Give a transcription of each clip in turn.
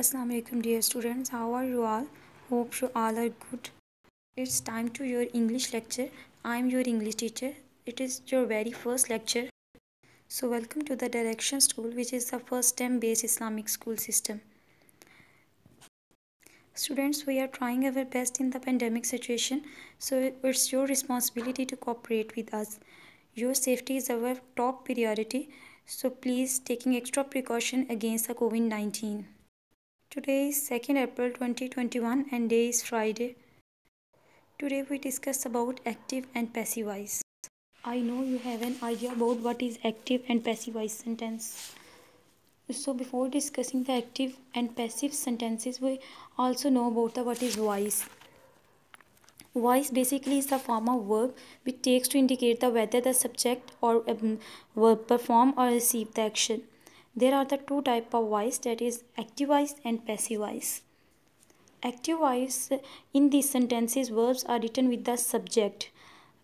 Assalamu alaikum dear students how are you all hope you all are good it's time to your english lecture i am your english teacher it is your very first lecture so welcome to the direction school which is the first stem based islamic school system students we are trying our best in the pandemic situation so it's your responsibility to cooperate with us your safety is our top priority so please taking extra precaution against the covid-19 Today is 2nd April 2021 and day is Friday. Today we discuss about active and passive voice. I know you have an idea about what is active and passive voice sentence. So before discussing the active and passive sentences, we also know about the what is voice. Voice basically is the form of verb which takes to indicate the whether the subject or um, verb perform or receive the action there are the two type of voice that is active voice and passive voice active voice in these sentences verbs are written with the subject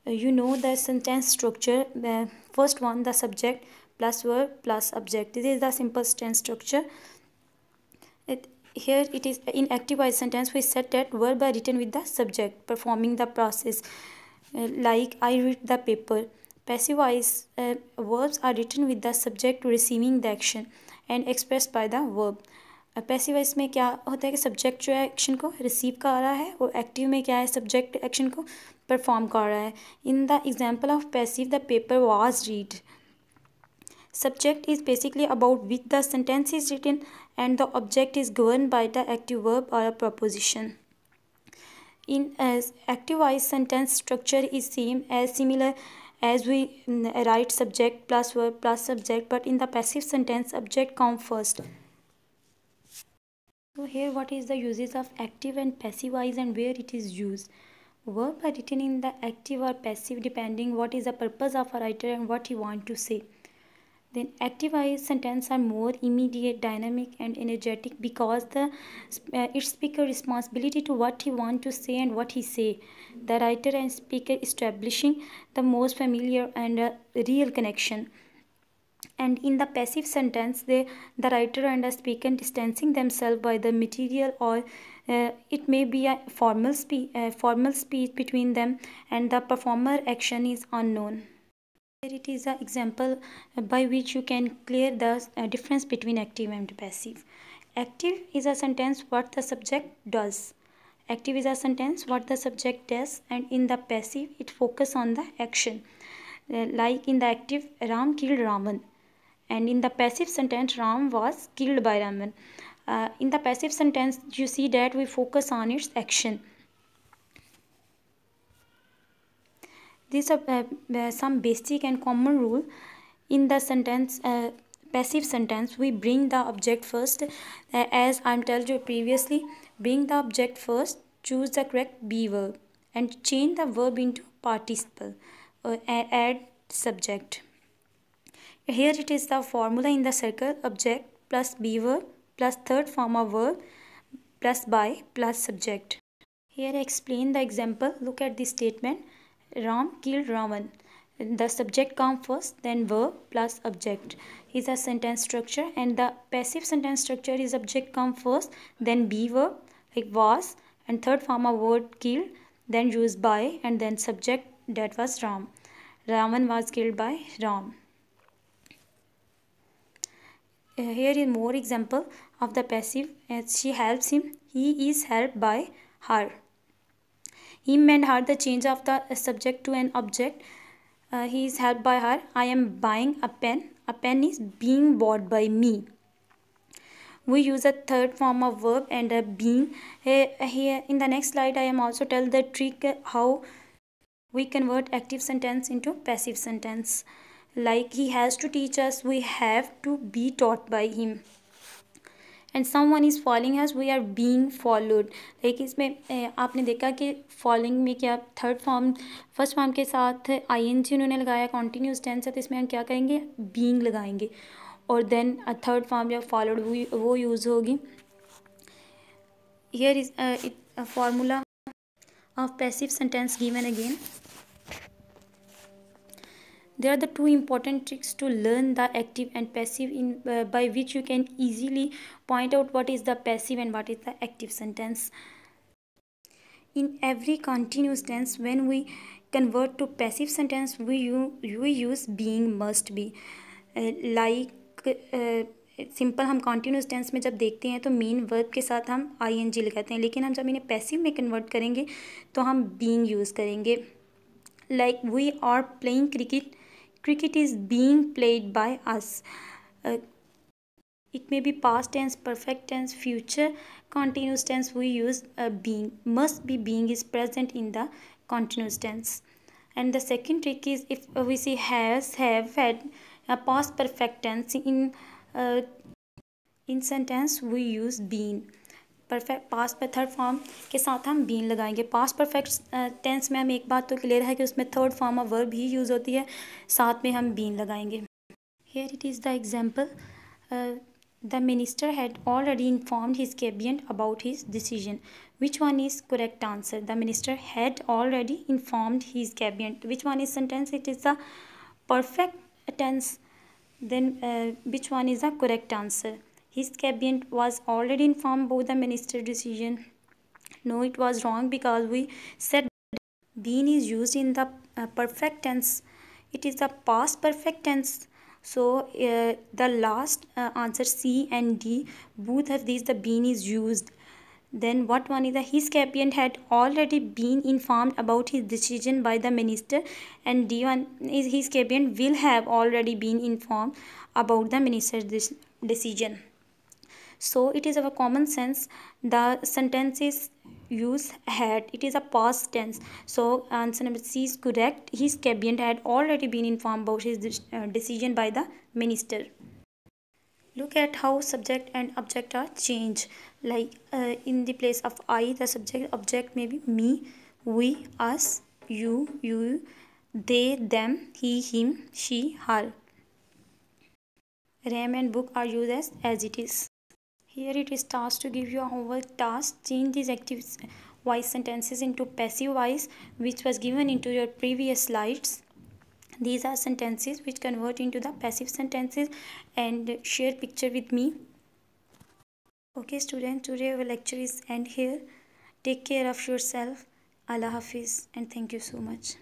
uh, you know the sentence structure the first one the subject plus verb plus object this is the simple sentence structure it, here it is in active voice sentence we said that verb are written with the subject performing the process uh, like i read the paper passive voice verbs are written with the subject receiving the action and express by the verb passive voice में क्या होता है कि subject जो है action को receive कर रहा है और एक्टिव में क्या है सब्जेक्ट एक्शन को परफॉर्म कर रहा है in the example of passive the paper was read subject is basically about with the sentence is written and the object is govern by the active verb और a preposition in active voice sentence structure is same as similar as we mm, write subject plus verb plus subject but in the passive sentence subject come first so here what is the uses of active and passive voice and where it is used verb are written in the active or passive depending what is the purpose of a writer and what he want to say then active sentences are more immediate, dynamic and energetic because the uh, speaker responsibility to what he want to say and what he say. The writer and speaker establishing the most familiar and uh, real connection and in the passive sentence they, the writer and the speaker distancing themselves by the material or uh, it may be a formal, spe- a uh, formal speech between them and the performer action is unknown here it is an example by which you can clear the uh, difference between active and passive. Active is a sentence what the subject does. Active is a sentence what the subject does and in the passive it focus on the action. Uh, like in the active Ram killed Raman and in the passive sentence Ram was killed by Raman. Uh, in the passive sentence you see that we focus on its action These are uh, uh, some basic and common rule in the sentence uh, passive sentence we bring the object first uh, as I'm told you previously bring the object first choose the correct be verb and change the verb into participle or uh, add subject. Here it is the formula in the circle object plus be verb plus third form of verb plus by plus subject. Here I explain the example. Look at this statement. Ram killed Ravan. The subject comes first, then verb plus object is a sentence structure and the passive sentence structure is object come first, then be verb like was and third form of word killed, then used by and then subject that was Ram. Ravan was killed by Ram. Uh, here is more example of the passive as she helps him, he is helped by her. He meant her the change of the subject to an object uh, he is helped by her i am buying a pen a pen is being bought by me we use a third form of verb and a being here in the next slide i am also tell the trick how we convert active sentence into passive sentence like he has to teach us we have to be taught by him and some one is following has we are being followed like इसमें आपने देखा कि following में क्या third form first form के साथ I N G उन्होंने लगाया कॉन्टीन्यूस टेंस है तो इसमें हम क्या करेंगे बींग लगाएंगे और देन थर्ड फॉर्म या फॉलोड वो यूज़ होगी here is formula of passive sentence given again there are the two important tricks to learn the active and passive in uh, by which you can easily point out what is the passive and what is the active sentence in every continuous tense when we convert to passive sentence we you we use being must be uh, like, uh, simple हम continuous tense में जब देखते हैं तो main verb के साथ हम I N G लगाते हैं लेकिन हम जब इन्हें पैसिव में कन्वर्ट करेंगे तो हम बींग यूज़ करेंगे like we are playing cricket cricket is being played by us uh, it may be past tense perfect tense future continuous tense we use uh, being must be being is present in the continuous tense and the second trick is if uh, we see has have had a past perfect tense in uh, in sentence we use been perfect past में third form के साथ हम been लगाएंगे past perfect tense में हम एक बात तो क्लियर है कि उसमें थर्ड फॉर्म ऑफ वर्ब भी यूज़ होती है साथ में हम बीन लगाएंगे here it is the example the minister had already informed his cabinet about his decision which one is correct answer the minister had already informed his cabinet which one is sentence it is the perfect tense then which one is the correct answer His cabinet was already informed about the minister's decision. No, it was wrong because we said been is used in the uh, perfect tense. It is the past perfect tense. So uh, the last uh, answer C and D, both of these the been is used. Then what one is the his cabinet had already been informed about his decision by the minister and D1 is his cabinet will have already been informed about the minister's decision so it is our common sense the sentence is use had it is a past tense so answer number c is correct his cabinet had already been informed about his uh, decision by the minister look at how subject and object are changed like uh, in the place of i the subject object may be me we us you you they them he him she her ram and book are used as as it is here it is tasked to give you a homework task. Change these active voice sentences into passive voice which was given into your previous slides. These are sentences which convert into the passive sentences and share picture with me. Okay students, today our lecture is end here. Take care of yourself. Allah Hafiz and thank you so much.